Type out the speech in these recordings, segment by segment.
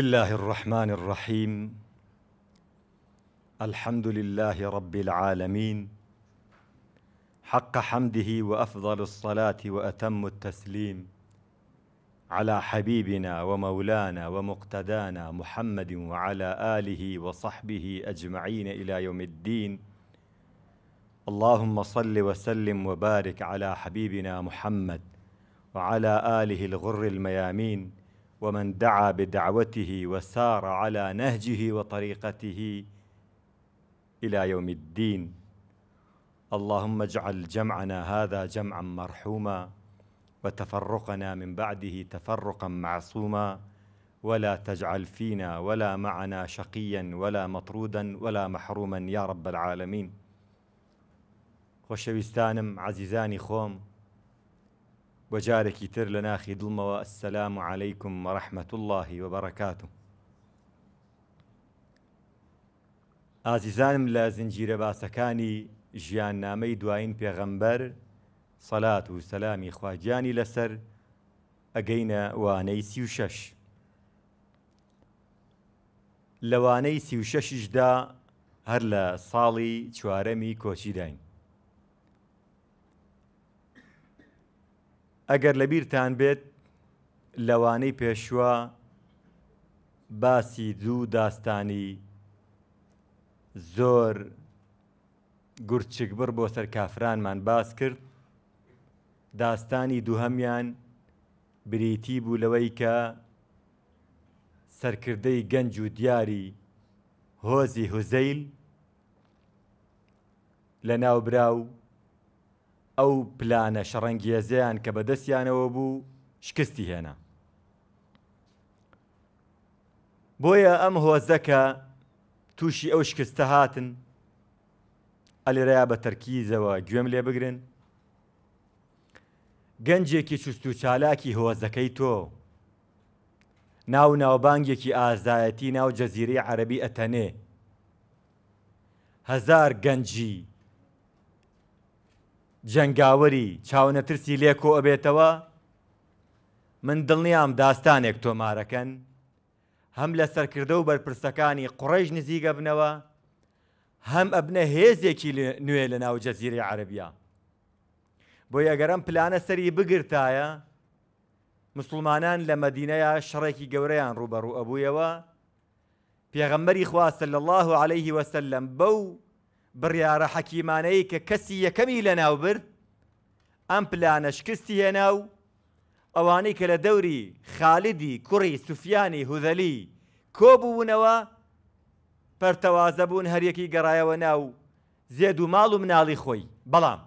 الله الرحمن الرحيم الحمد لله رب العالمين حق حمده وافضل الصلاه واتم التسليم على حبيبنا ومولانا ومقتدانا محمد وعلى اله وصحبه اجمعين الى يوم الدين اللهم صل وسلم وبارك على حبيبنا محمد وعلى اله الغر الميامين ومن دعا بدعوته وسار على نهجه وطريقته الى يوم الدين اللهم اجعل جمعنا هذا جمعا مرحوما وتفرقنا من بعده تفرقا معصوما ولا تجعل فينا ولا معنا شقيا ولا مطرودا ولا محروما يا رب العالمين خوشەویستانم عزيزاني خوم بە جارێکی تر لە ناخی دڵمەوە ئەسەسلام و عیکم مەڕەحمەت اللهی وەبەڕکات و ئازیزانم لە زنجیرە باسەکانی ژیاننامەی دوایین پێغەمبەر سەلات و سەلامی خواجیانی لەسەر ئەگەینە وانەی سی و شش لەوانەی سی و شەشیشدا هەر لە ساڵی چوارەمی کۆچیداین ئەگەر لە بیرتان بێت لەوانەی پێشوە باسی دوو داستانی زۆر گورچک بڕ بۆ سەر کافرانمان باس کرد داستانی دووهەمیان بریتی بوو لەوەی کە سەرکردەی گەنج و دیاری هۆزی هوزەیل لە ناوبراو ئەو پلانە شەڕەنگیێزیان کە بەدەستیانەوە بوو شکستی هێنا. بۆیە ئەم هۆزەکە تووشی ئەو شکستە هاتن ئەلێرەیا بە تەرکیزەوە گوێم لێ بگرن گەنجێکی چوست و چالاکی هۆزەکەی تۆ ناو ناوبانگێکی ئازایەتی ناو جەزیری عەربی ئەتەنێ هەزار گەنجی جەنگاوەری چاونەترسی لێکۆ ئەبێتەوە من دڵنیام داستانێک تۆمارەکەن هەم لە سەرکردە و بەرپرسەکانی قڕێژ نزیگە بنەوە هەم ئەبنە هێزێکی نوێ لە ناو جەزیری عربیا بۆ ئەگەرم پلانە سەری بگرتایە مسلمانان لە مەدینەیە شڕێکی گەورەیان ڕوبەڕوو ئەبوویەوە پێغەمبەری خواستە لە الله عليه وسلم بەو بڕیارە حەکیمانەی کە کەسی یەکەمی لە ناوبرد ئەم پلانە شکستی هێنا و ئەوانەی کە لە دەوری خالیدی کوڕی سوفیانی هوذەلی کۆبوونەوە پەرتەوازە بوون هەریەکی گەڕایەوە ناو زێد و ماڵ و مناڵی خۆی بەڵام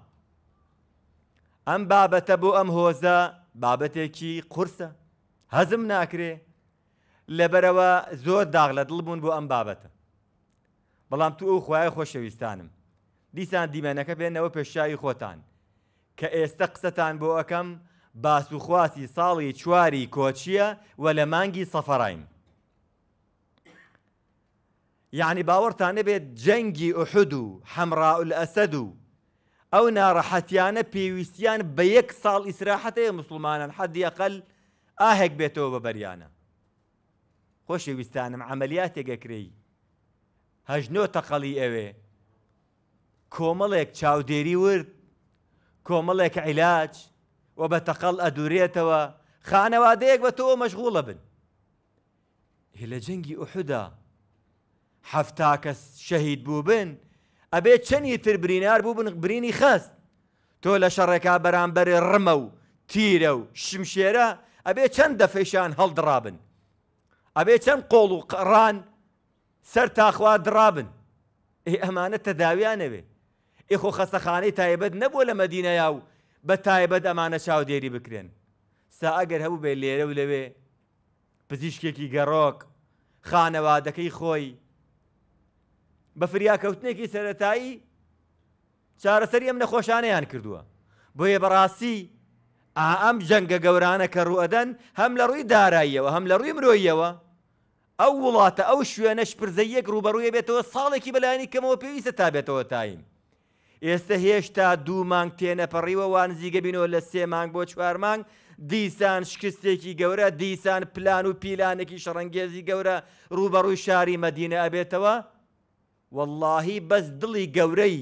ئەم بابەتە بۆ ئەم هۆزە بابەتێکی قورسە هەزم ناکرێ لەبەرەوە زۆر داغ لە دڵبوون بۆ ئەم بابەتە بەڵام تو ئەو خوای خۆشەویستانم دیسان دیمەنەکە بێنەوە پێشایی خۆتان کە ئێستا قسەتان بۆ ئەەکەم باسوخواسی ساڵی چواری کۆچیە و لە مانگی سەفەڕایم یعنی باوەڕتان نەبێت جەنگی ئوحود و حەمراول ئەسەد و ئەو ناڕەحەتیانە پێویستیان بە یەک ساڵ ئیسراحەتەیە مسلمانان حەدی ئەقل ئاهێک بێتەوە بە بەریانە خۆشەویستانم ئەعملیاتێگەکرێی هەژنۆ تەقەڵی ئەوێ کۆمەڵێک چاودێری ورد کۆمەڵێک عیلاج و بە تەقەڵ ئەدورێتەوە خانەوادەیەک بە تۆ مەشغوڵە بن لە جەنگی ئوحدا هەفتا کەس شەهید بوو بن ئەبێ چەنی تر برینار بوو بن برینی خەست تۆ لە شەڕێکا بەرامبەری ڕمە و تیرە و شمشێرە ئەبێ چەند دەفەیشان هەڵدرابن ئەبێ چەند قۆڵ و قڕان سەر تاخوا درابن ئێ ئەمانە تەداویانەوێ ئێخۆ خەسەخانەی تایبەت نەبووە لە مەدینەیا و بە تایبەت ئەمانە چاودێری بکرێن سا ئەگەر هەبوو بێ لێرە و لەوێ پزیشکێکی گەڕۆک خانەوادەکەی خۆی بە فریاکەوتنێکی سەتایی چارەسەری ئەم نەخۆشانەیان کردووە بۆیە بەڕاستی ئا ئەم جەنگە گەورانە کە ڕوەدەن هەم لە ڕووی داراییەوە هەم لە ڕووی مرۆیەوە ئەو وڵاتە ئەو شوێنە شپرزە یەک ڕوبەڕوویە بێتەوە ساڵێکی بەلایانی کەمەوە پێویستە تا بێتەوە تایم ئێستا هێشتا دوو مانگ تێنەپەڕیوە وانزیگە بینەوە لە سێ مانگ بۆ چوار مانگ دیسان شکستێکی گەورە دیسان پلان و پیلانێکی شەڕەنگێزی گەورە ڕوبەڕووی شاری مەدینە ئەبێتەوە واللهی بەس دڵی گەورەی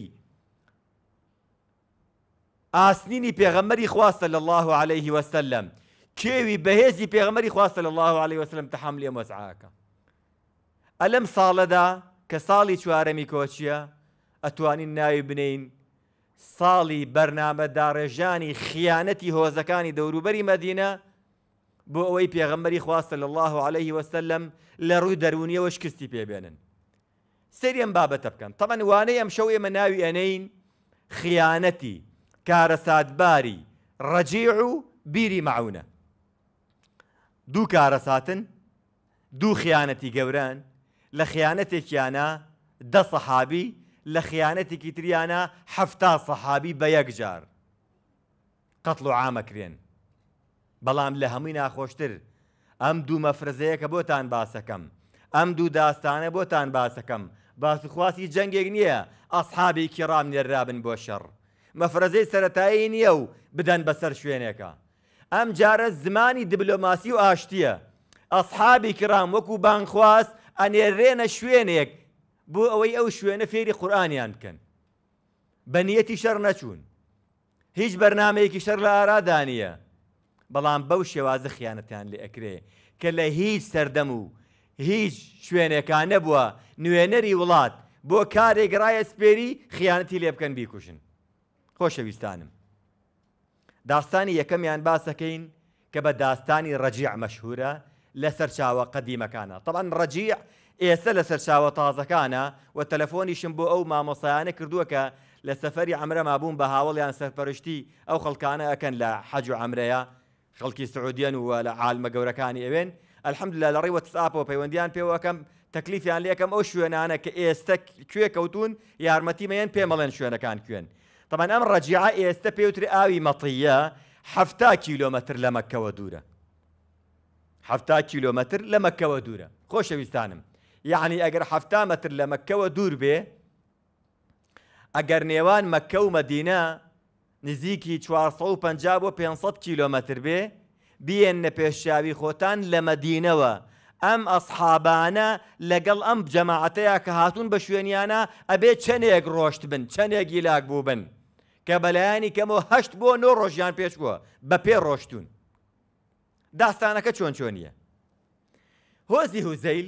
ئاسنینی پێغەمەری خواستە لە الله عليه وسلم کێوی بەهێزی پێغەمەری خواستە لە الله عليه وسلم تحملی مەزعاکە ئەلەم ساڵەدا کە ساڵی چوارەمی کۆچیە ئەتوانین ناوی بنین ساڵی بەرنامە داڕێژانی خیانەتی هۆزەکانی دەوروبەری مەدینە بۆ ئەوەی پێغەمبەری خواستە لە الله عليه وسلم لە ڕووی دەرونیەوە شکستی پێبێنن سریم بابەتە بکەن تەمەەن وانەی ئەم شەو ئێمە ناوی ئەنەین خیانەتی کارەساتباری ڕەجیع و بیری معونە دوو کارەساتن دوو خیانەتی گەوران لە خیانەتێکیانە دە سەحابی لە خیانەتێکی تریانە هەفتا سەحابی بە یەکجار قەتڵ و ئامەکرێن بەڵام لە هەمووی ناخۆشتر ئەم دوو مەفرزەیە کە بۆتان باسەکەم ئەم دوو داستانە بۆتان باسەکەم باسخواسی جەنگێک نییە ئەسحابی کێڕام نێرابن بۆ شەڕ مەفرەزەی سەتایی نییە و بدەن بەسەر شوێنێکە ئەم جارە زمانی دیبلۆماسی و ئاشتیە ئەسحابی کرام وەکو بانخواست ئەنێرێنە شوێنێک بۆ ئەوەی ئەو شوێنە فێری قورآانیان بکەن بەنیەتی شەر نەچوون هیچ بەرنمەیەکی شەر لە ئارادانە بەڵام بەو شێوازە خیانەتیان لێ ئەکرێ کە لە هیچ سەردەم و هیچ شوێنەکان نەبووە نوێنەری وڵات بۆ کارێک ڕایە سپێری خیانەتی لێ بکەن بیکوشن خۆشەویستانم داستانی یەکەمیان باسەکەین کە بە داستانی ڕەجیع مەشهورە لسرشاوة قديمة كان طبعا رجيع إيه لسرشاوة طازة كان والتلفوني شنبو أو ما مصيانة كردوكا لسفري عمرة ما بون بهاول يعني سفرشتي أو خلقانا أكن لا حجو عمرية خلقي سعوديا ولا عالم جوركاني إبن الحمد لله لري واتساب وبيونديان بيو كم تكليف يعني لي أو شو أنا أنا كإستك كوي كوتون يا رمتي مين بي ملين شو أنا كان كوين طبعا أمر رجيعة إيستك بيوتري آوي مطية حفتا كيلومتر لمكة ودوره هەفتا کیلومتر لە مەکەوە دوورە خۆشەویستانم یعنی ئەگەر هەفتا مەتر لە مەکەوە دوور بێ ئەگەر نێوان مەکە و مەدینە نزیکی 450 بۆ 500 کیلومتر بێ بیێن نە پێشیاوی خۆتان لە مەدینەوە ئەم ئەسحابانە لەگەڵ ئەم جەماعەتەیە کە هاتوون بە شوێنیانە ئەبێ چەندێک ڕۆشت بن چەندێکی لاک بوو بن کە بەلایانی کەمەوە هەشت بۆ نۆ ڕۆژیان پێشوە بە پێ ڕۆشتون داستانەکە چۆن چۆنیە هۆزی هوزەیل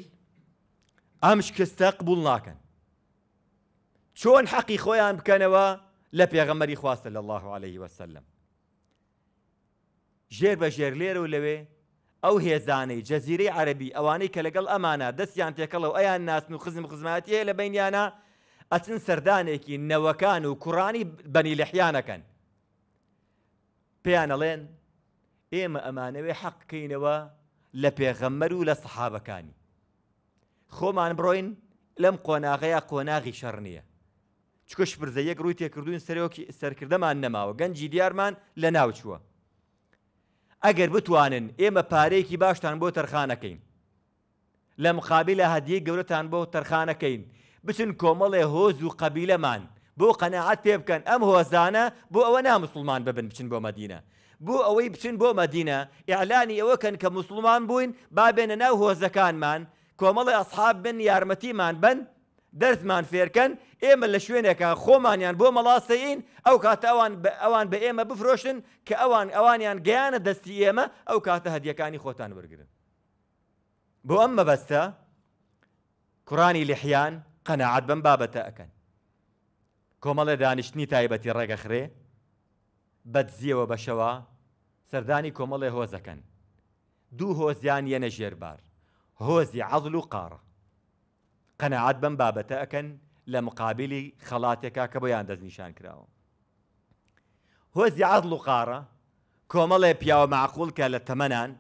ئەم شکستە قبول ناکەن چۆن حەقی خۆیان بکەنەوە لە پێغەمەری خواستە لە الله عليه وسلم ژێر بە ژێر لێرە و لەوێ ئەو هێزانەی جەزیرەی عەربی ئەوانەی کە لەگەڵ ئەمانە دەستیان تێکەڵ و ئەیان ناسن و خزم خزمەتی لە بینیانە ئەچن سەردانێکی نەوەکان و کوڕانی بەنی لەحیانەکەن پێیان ئەڵێن ئێمە ئەمانەوێ حەقکەینەوە لە پێغەممەر و لە سەحابەکانی خۆمان بڕۆین لەم قۆناغەیە قۆناغی شەڕ نییە چکش پرزە یەک ڕووی تێکردوین سەرۆکی سەرکردەمان نەماوە گەنجی دیارمان لە ناوچووە ئەگەر بتوانن ئێمە پارەیەکی باشتان بۆ تەرخانەکەین لە مقابل لە هەدیە گەورەتان بۆ تەرخانەکەین بچن کۆمەڵێ هۆز و قەبیلەمان بۆ قەنەعات پێ بکەن ئەم هۆزانە بۆ ئەوە نامسلمان ببن بچن بۆ مەدینە بۆ ئەوەی بچن بۆ مەدینە ئیعلانی ئەوەکەن کە مسلمان بووین بابێنە ناو هۆزەکانمان کۆمەڵی ئەسحاب بن یارمەتیمان بن دەرزمان فێرکەن ئێمە لە شوێنێکە خۆمانیان بۆ مەڵاستەین ئەو کاتە ئەوان بە ئێمە بفرۆشن کە ئەوان ئەوانیان گەیانە دەستی ئێمە ئەو کاتە هەدیەکانی خۆتان وەرگن. بۆ ئەم مەبەستە کوڕانی لحیان قەنەعات بەم بابەتە ئەەکەن. کۆمەڵێ دانیشتنی تایبەتی ڕێگەخرێ بەدزیەوە بەشەوە سەردانی کۆمەڵێ هۆزەکەن دوو هۆزیان یەنە ژێربار هۆزی عەزل و قارە قەنەعات بەم بابەتە ئەەکەن لە مقابلی خەڵاتێکا کە بۆیان دەستنیشان کراوە هۆزی عەزل و قارە کۆمەڵێ پیاوە معقول کە لە تەمەنان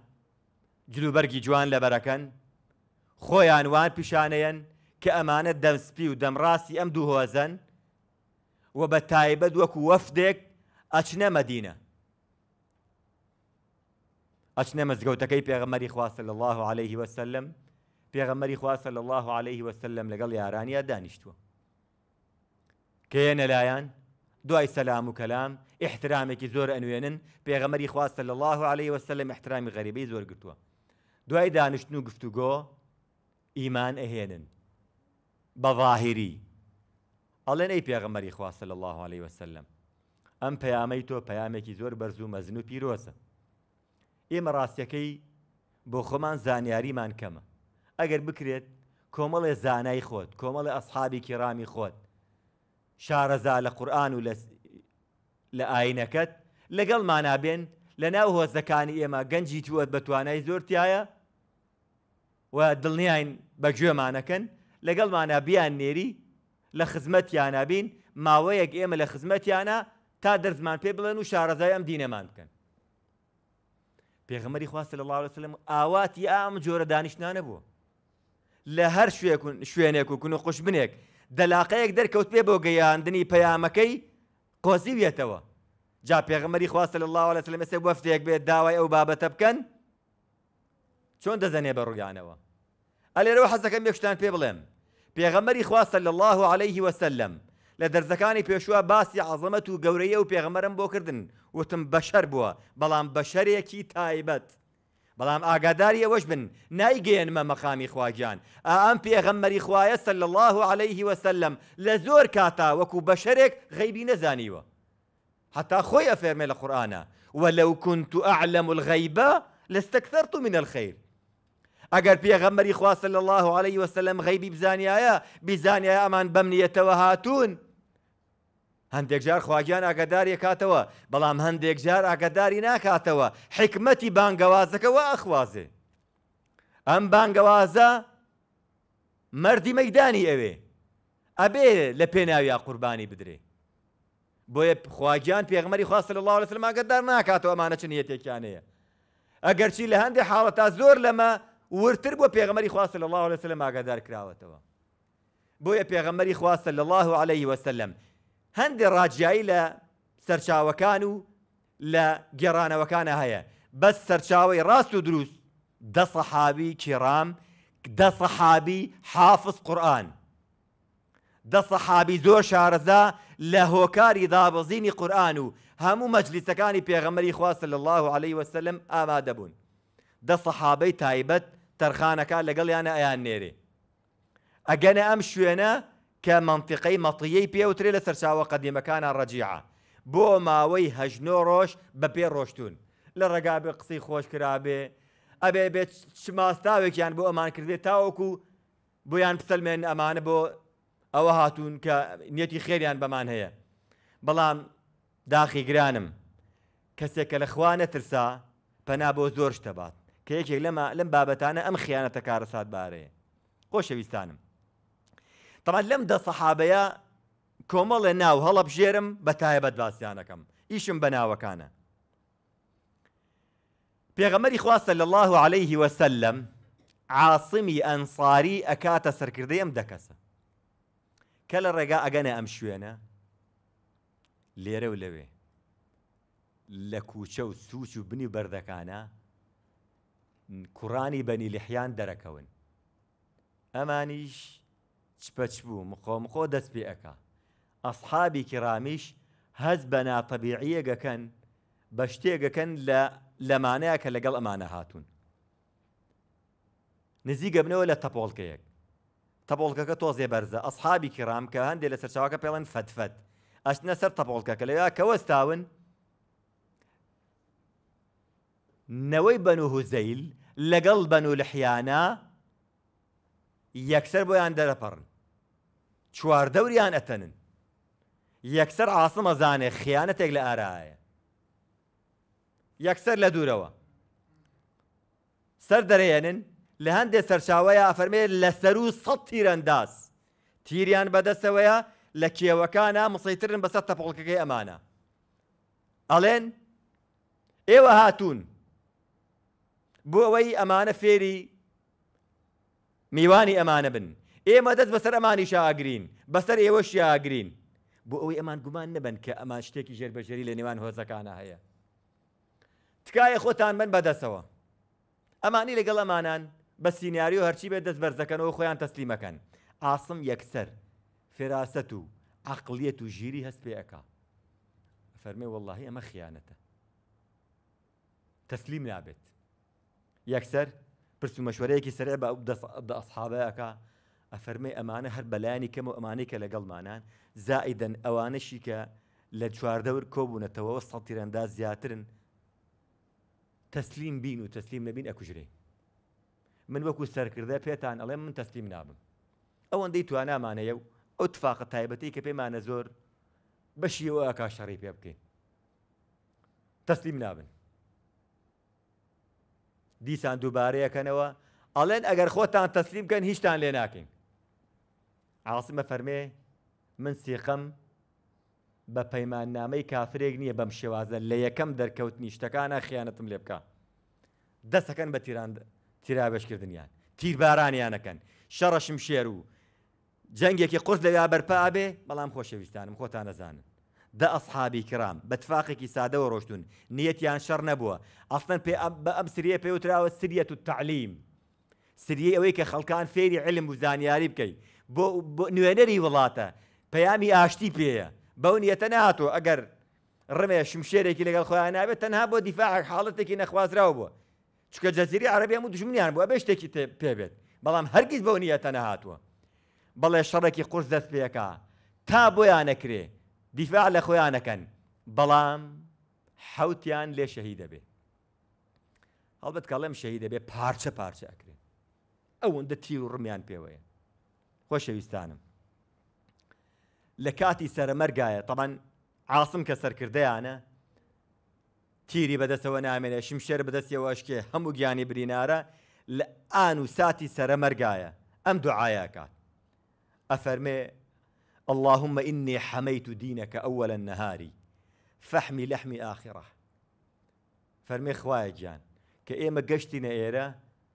جلوبەرگی جوان لە بەرەکەن خۆیان وان پیشانەیەن کە ئەمانە دەمسپی و دەمڕاستی ئەم دوو هۆزەن و به بە تایبەت وەکو وەفدێک ئەچنە مەدینە ئەچنە مزگەوتەکەی پێغەمەری خواستە لە الله عليه وسلم پێغەمەری خواستە لە الله عليه وسلم لەگەڵ یارانیا دانیشتووە کێ نەلایەن دوای سلام و کلام کەلام کی زور انوینن پێغەمەری خواستە لە الله عليه وسلم احترامی غەریبەی زۆر گرتووە دوای دانیشتن و ایمان اهینن ئەهێنن بەظاهری ئەڵێن ئەی پێغەمەری خواستە لە الله عليه وسلم ئەم پەیامەی تۆ پەیامێکی زۆر بەرزوو مەزن و پیرۆزە ئێمە ڕاستیەکەی بۆ خۆمان زانیاریمان کەمە ئەگەر بکرێت کۆمەڵێ زانای خۆت کۆمەڵێ ئەسحابی کرامی خۆت شارەزا لە قورآن و لە ئاینەکەت لەگەڵ مانابێن لە ناو هۆزەکانی ئێمە گەنجی تووەت بە توانای زۆرتیایە و دڵنیین بە گوێمانەکەن لەگەڵ مانابیان نێری لە خزمەتیانە بین ماوەیەک ئێمە لە خزمەتیانە تا دەرزمان پێ بڵێن و شارەزای ئەم دینەمان بکەن پێغمەری خواستە لە الله وسلم ئاواتی ئام جۆرە دانیشتانە بوو لە هەر شوێنێک و کون و خوش بنێک دەلاقەیەک دەرکەوت پێ بۆ گەیاندنی پەیامەکەی قۆزی بێتەوە جا پێغمەری خواستە لە الله لە سلمەسێ وەفتێک بێت داوای ئەو بابەتە بکەن چۆن دەزەنێ بە ڕوویانەوە ئەلێرەوە حەزەکەم یەکشتان پێ بڵێم پیغمبری خواستە صلی الله عليه وسلم لە زکانی پیشوا باسی عظمت و گەورەیە و پێغەمەرم بۆ کردن بشر بوا بلام بەڵام بەشەرێکی تایبت بلام آگاداری وش بن نایگەێنمە مەقامی خواگیان ام پیغمبری خوایە صلی الله عليه وسلم سلم زۆر کاتا کو بشرک غیبی نزانی و خۆی ئەفێرمێ لە قورآانە ولو كنت أعلم الغيبة لاستكثرت من الخير ئەگەر پێغەمەری خواستە لە الله عليه وسلم غەیبی بزانایە بیزانایە ئەمان بەمنیەتەوە هاتوون هەندێک جار خواگیان ئاگداری کاتەوە بەڵام هەندێک جار ئاگداری ناکاتەوە حکمەتی بانگەوازەکەەوە ئەخوازێ ئەم بانگەوازە مردی مەدانی ئەوێ ئەبێ لە پێناوی قوربانی بدرێ بۆیە خواگیان پێغمەری خواستە لە الله لەسلم ئاگدار ناکاتەوە ئەمانە چنیەتێکیانەیە ئەگەرچی لە هەندێک حاڵەتا زۆر لەمە ورتر بو پیغمبري خواص صلى الله عليه لەسلم ئاگادار کراوەتەوە بۆیە پیغمبري خواص صلى الله عليه وسلم هند ڕاجایی لە سەرچاوەکان وكانو لا گێڕانەوەکانە وكان هيا بس ڕاست راس دروس ده صحابي كرام ده صحابي حافظ قران ده صحابي زور شارزا له كاري دابەزینی قرانو و مجلس كاني پێغەمەری خواص صلى الله عليه وسلم ئامادەبوون ده صحابي تایبەت تەرخانەکە لەگەڵیانە ئەیان نێرێ ئەگەنە ئەم شوێنە کە منتیقەی مەتیەی پێوترێ لە سەرچاوە قەدیمەکانە ڕەجیعە بۆ ماوەی هەژنۆ ڕۆژ بە پێ ڕۆشتون لە ڕێگابێ قسەی خۆشکرابێ ئەبێ بێت ماستاوێکیان بۆ ئەمان کردێت تاوەکو بۆیان پسەلمێن ئەمانە بۆ ئەوە هاتوون کە نیەتی خێریان بەمان هەیە بەڵام داخی گرانم کەسێکە لە خوانە ترسا پەنا بۆ زۆر شتەبات کە یەکێک لەمە لەم بابەتانە ئەم خیانەتە کارەسات بارەیە خۆشەویستانم تەمات لەم دە سەحابەیە کۆمەڵێ ناو هەڵە بژێرم بە تایبەت باسییانەکەم ئیشم بە ناوەکانە پێغەمەری خواستە لە الله عليه وسلم عاصمی ئەنساری ئەکاتە سەرکردی ئەم دەکەسە کە لە ڕێگا ئەگەنە ئەم شوێنە لێرە و لەوێ لە کوچە و سوچ و بنی بەردەکانە کوڕانی بەنی لحیان دەرەکەون ئەمانیش چپەچ بوو مخۆمخۆ دەست پێ ئەەکە ئەسحابی کرامیش هەز بە ناتەبیعیەگەکەن بە شتێگەکەن لە لەمانەیە کە لەگەڵ ئەمانە هاتوون نزیک بنەوە لە تەپۆڵکەیەک تەپۆڵکەکە تۆزێ بەرزە ئەسحابی کرام کە هەندێک لە سەرچاوەکە پێڵێن فەتفەت ئەشنە سەر تەپۆڵکە کە لەوێ کەوەستاون نەوەی بەن و هوزەیل لەگەڵ بەن و لەحیانە یەکسەر بۆیان دەرەپەڕن چواردەوریان ئەتەنن یەکسەر عاسمە زانێ خیانەتێک لە ئارایە یەکسەر لە دوورەوە سەر دەرێنن لە هەندێک سەرچاوەیە ئەفەرمێت لەسەر و سەد تیرەنداز تیریان بەدەستەوەیە لە کێوەکانە مسەیترن بەسەر تەپڵکەکەی ئەمانە ئەڵێن ئێوە هاتوون بۆ ئەوەی ئەمانە فێری میوانی ئەمانە بن ئێمە دەست بەسەر ئەمانی شاگرین بەسەر ئێوەش یاگرین بۆ ئەوەی ئەمان گومان نەبن کە ئەمان شتێکی ژێربەژەری لە نێوان هۆزەکانە هەیە تکایە خۆتان من بەدەسەوە ئەمانی لەگەڵ ئەمانان بە سینیاری و هەرچی بێت دەست بەرزەکەنەوە خۆیان تەسلیمەکەن ئاسم یەکسەر فێراست و عقلیەت و ژیری هەست پێەکە فەرمێ واللهی ئەمە خیانەتە تەسلیم نابێت یەکسەر پرسومەشوەرەیەکی سرێ بە ئەسحابەیەەکە ئەفەرمی ئەمانە هەر بەلایانی کەم و ئەمانەی کە لەگەڵمانان زائیدەن ئەوانەشی کە لە چواردەور کۆبوونەتەوە سەڵتیرەندا زیاترن تەسلیم بین و تەسلیم نەبین ئەکوژرێ من وەکو سەرکردە پێتان ئەڵێ من تەسلیم نابم ئەوەندەی توانامانەیە و ئەو تفاقە تایبەتی کە پێمانە زۆر بەشیەوە ئاکا شەڕی پێ بکەین تەسلیم نابن دیسان دووبارەیەکەنەوە ئەڵێن ئەگەر خۆتان تەسلیمکەن هیچتان لێ ناکەین عاصمە فەرمێ من سیقەم بە پەیماننامەی کافرێک نییە بەم شێوازە لە یەکەم دەرکەوتنی شتەکانە خیانەتم لێ بکە دەسەکەن بە تیران تیرابشکردنیان تیربارانیانەکەن شەڕەشم شێر و جەنگێکی قرس لەویا بەرپا بێ بەڵام خۆشەویستانم خۆتان نەزانن دە ئەسحابی کرام بەتفاقێکی سادەوە ڕۆشتون نیەتیان شەڕ نەبووە ئەستەن پێ بە ئەم سریە پێوتراوە سریەت و تعلیم سریە ئەوەی کە خەڵکان فێری علم و زانیاری بکەیت بۆ نوێنەری وڵاتە پەیامی ئاشتی پێەیە بەو نیەتە ناتۆ ئەگەر ڕمێ شمشێرێکی لەگەڵ خۆیان نابێت تەنها بۆ دیفاعک حاڵەتێکی نەخوازراوە بووە چکە جەزیری عربی هەموو دژمنیان بووە بە شتێکی پێبێت بەڵام هەرگیز بەو نیەتە نەهاتووە بەڵێ شەڕێکی قرس دەست پێەکە تا بۆیان نەکرێ دیفاع لە خۆیانەکەن بەڵام حوتیان لێ شەهی دەبێ هەڵبەت کەڵم شەهی دەبێ پارچە پارچە ئەکرێن ئەوەندە تیر و ڕمیان پێوەیە خۆشەویستانم لە کاتی سەرمەرگایە تەمان عاسم کە سەرکردیانە تیری بەدەستەوە نامێنێ شمشێر بەدەستیەوە ئەشکێ هەموو گیانی برینارە لە ئان و ساتی سەرەمەرگایە ئەم دوعاایکات ئەفەرمێ اللهم إني حميت دينك أول النهار فحمي لحمي آخرة فەرمێ خوایە گیان کە ئێمە گەشتینە ئێرە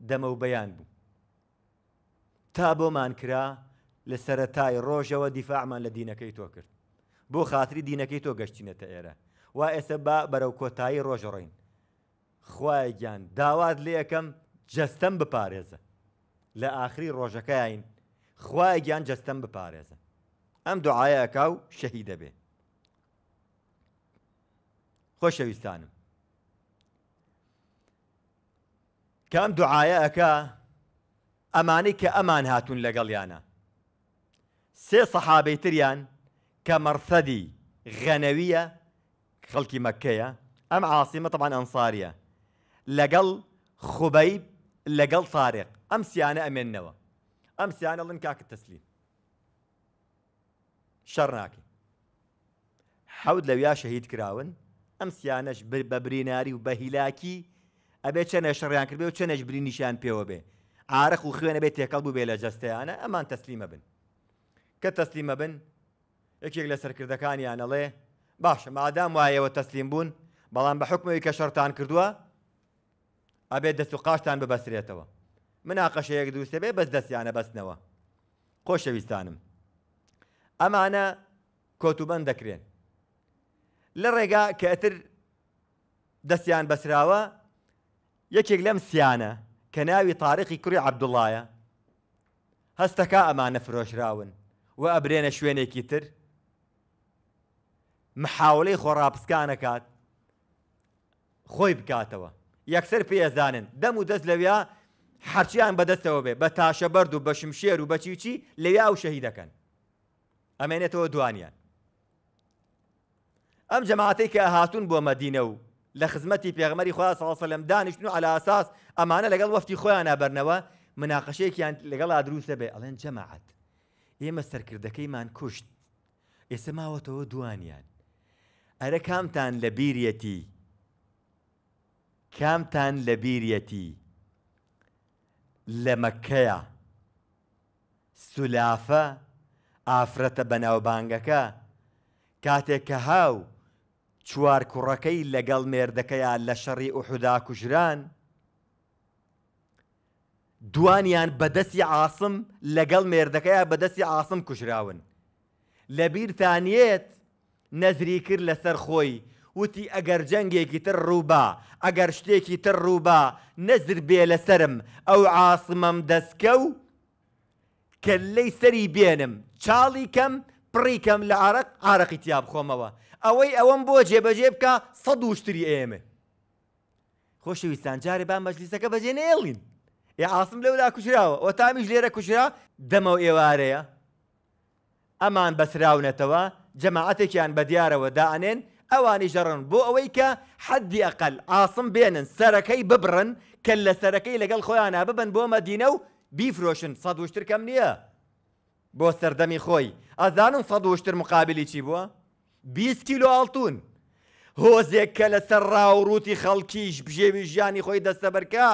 دەمە و بەیان بوو. تا بۆمان کرا لە سەتای ڕۆژەوە دیفاعمان لە دینەکەی تۆ کرد. بۆ خااتری دینەکەی تۆ گەشتینەتە ئێرە وا ئێستا با بەرەو کۆتایی ڕۆژەڕین. خوایە گیان داوات لێ یەکەم جەستەم بپارێزە لە ئاخری ڕۆژەکەین خوایە گیان جەستەم بپارێزە. ام دعايا كاو شهيده به خوش ويستان كم دعايا كا امانك امان هاتون لقليانا سي صحابي تريان كمرثدي غنويه خلقي مكيه ام عاصمه طبعا انصاريه لقل خبيب لقل طارق امس انا امين نوى امس انا لنكاك التسليم شەڕ ناکەین حەود لەویا شەهید کراون ئەم سیانەش بە بریناری و بە هیلاکی ئەبێ چەنە شەڕیان کردێ و چەنەش برینیشان پێوە بێ ئارەخ و خوێنە بێت تێکەڵ بوو بێ لە جەستیانە ئەمان تەسلیمە بن کە تەسلیمە بن یەکێک لە سەرکردەکانیان ئەڵێ باشە مادام وایەوە تەسلیم بوون بەڵام بە حکمەوەی کە شەرتان کردووە ئەبێت دەست و قاشتان ببەسرێتەوە مناقەشەیەک دووسێ بێ بەس دەستیانە بەستنەوە خۆشەویستانم ئەمانە کۆتوبەن دەکرێن لە ڕێگا کەتر دەستیان بەسراوە یەکێک لەم سیانە کە ناوی تاریخی کوڕی عەبدوڵایە هەستەکە ئەمانە فرۆشراون و ئەبرێنە شوێنێکی تر محاولەی خۆڕاپسکانەکات خۆی بکاتەوە یەکسەر پێزانن دەم و دەست لەویا حرچیان بەدەستەوە بێ بە تاشە بەرد و بە شمشێر و بەچیچی لەویا و شەهی دەکەن ئەمێنێتەوە دوانیان ئەم جەماعەتەی کە هاتوون بۆ مەدینە و لە خزمەتی پێغمەری خۆیان ساڵسەلم دانیشتن و علاساس ئەمانە لەگەڵ وەفتی خۆیان نابەرنەوە مناقەشەیەکیان لەگەڵ دروستە بێ ئەڵێن جەماعەت ئێمە سەرکردەکەیمان کوشت ئێستا ماوەتەوە دوانیان ئەرە کامتان لە بیریەتی کامتان لە بیریەتی لە مەکەیە سولافە ئافرەتە بەناوبانگەکە کاتێک کە هاو چوار کوڕەکەی لەگەڵ مێردەکەیان لە شەڕی ئوحدا کوژران دوانیان بەدەستی عاسم لەگەڵ مێردەکەیان بەدەستی عاسم کوژراون لەبیرتانیێت نەزری کرد لەسەر خۆی وتی ئەگەر جەنگێکی تر ڕووبا ئەگەر شتێکی تر ڕووبا نەزر بێ لەسرم ئەو عاسمەم دەستکە و کە لەی سەری بێنم چاڵی کەم پڕیکەم لە عرق عرەقی تیا بخۆمەوە ئەوەی ئەوەم بۆ جێبەجێ بکە سەد وشتری ئێمە خۆشەویستان جارێ با مەجلیسەکە بەجێ نێڵین ێ ئاسم لەولا کوژراوە ئۆ تامیش لێرە کوژرا دەمەو ئێوارەیە ئەمان بەسراونەتەوە جەماعەتێکیان بە دیارەوە داانێن ئەوانی ژەڕن بۆ ئەوەی کە حەدی ئەقل ئاسم بێنن سەرەکەی ببڕن کە لە سەرەکەی لەگەڵ خۆیانە ببن بۆ مەدینە و بیفرۆشن سەد وشتر کەم نییە بۆ سەردەمی خۆی ئەزانم سەد وشتر مقابلی چی بووە؟ 20 کیلو ئاڵتون هۆزێک کە لەسەر ڕاوڕوتی خەڵکیش بژێوی ژیانی خۆی دەستەبەرکە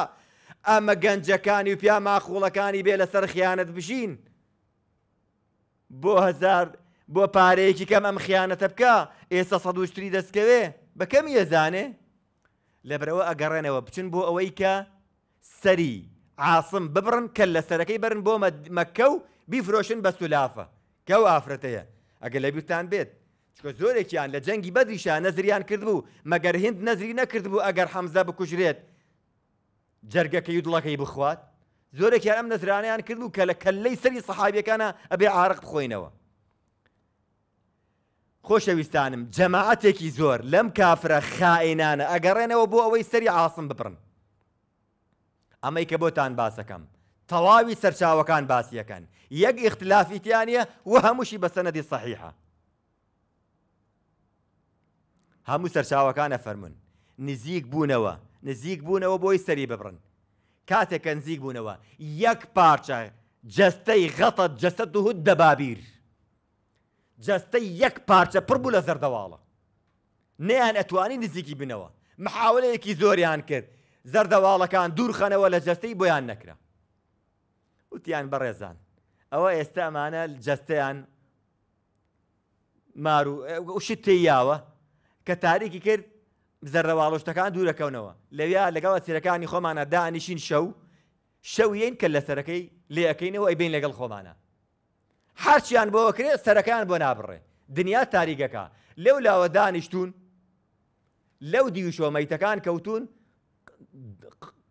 ئەمە گەنجەکانی و پیا ماخۆڵەکانی بێ لەسەر خیانەت بژین بۆ هزار بۆ پارەیەکی کەم ئەم خیانەتە بکە ئێستا سەدوشتری دەستکەوێ بەکەم یەزانێ لەبرەوە ئەگەڕێنەوە بچن بۆ ئەوەی کە سەری عاصم ببڕن کە لە سەرەکەی بەرن بۆ مەکە و بیفرۆشن بە سولافە کەو ئافرەتەیە ئەگە لە بیرتان بێت چکە زۆرێکیان لە جەنگی بەدریشە نەزریان کردبوو مەگەر هند نەزری نەکرد بوو ئەگەر حەمزە بکوژرێت جەرگەکەی دڵەکەی بخوات زۆرێکیان ئەم نەزرانیان کردبوو کە لە کەلەی سەری سەحابیەکانە ئەبێ عارق بخۆینەوە خۆشەویستانم جەماعەتێکی زۆر لەم کافرە خائینانە ئەگەڕێنەوە بۆ ئەوەی سەری عاصم بپڕن ئەمەی کە بۆتان باسەکەم تەواوی سەرچاوەکان باسیەکەن یەک ئختلافیتیانە و هەمووشی بەسەنەدی صحیحە هەموو سەرچاوەکانە فەرمونون نزیک بوونەوە نزیک بوونەوە بۆی سەری ببرن کاتێک نزیک بوونەوە یەک پارچە جستەی غەتە جەسە دوهود دەبابیر جستەی یەک پارچە پڕ بوو لە زەردەواڵە نەیان ئەتوانی نزیکی بنەوە محاولەیەکی زۆریان کرد زەردەواڵەکان دوورخەنەوە لە جەستەی بۆیان نەکرا وتیان بەڕێزان ئەوە ئێستا ئەمانە جەستەیان مار وشت تیاوە کە تاریکی کرد زەرەواڵۆشتەکان دوورەکەونەوە لەویا لەگەڵ سیرەکانی خۆمانە دانیشین شەو شەویین کە لە سەرەکەی لێەکەینەوە ئەی بین لەگەڵ خۆمانە هەرچیان بۆەوە کرێت سەرەکان بۆ نابڕێ دنیا تاریگەکە لەو لاوە دانیشتون لەو دیوشۆمەیتەکان کەوتون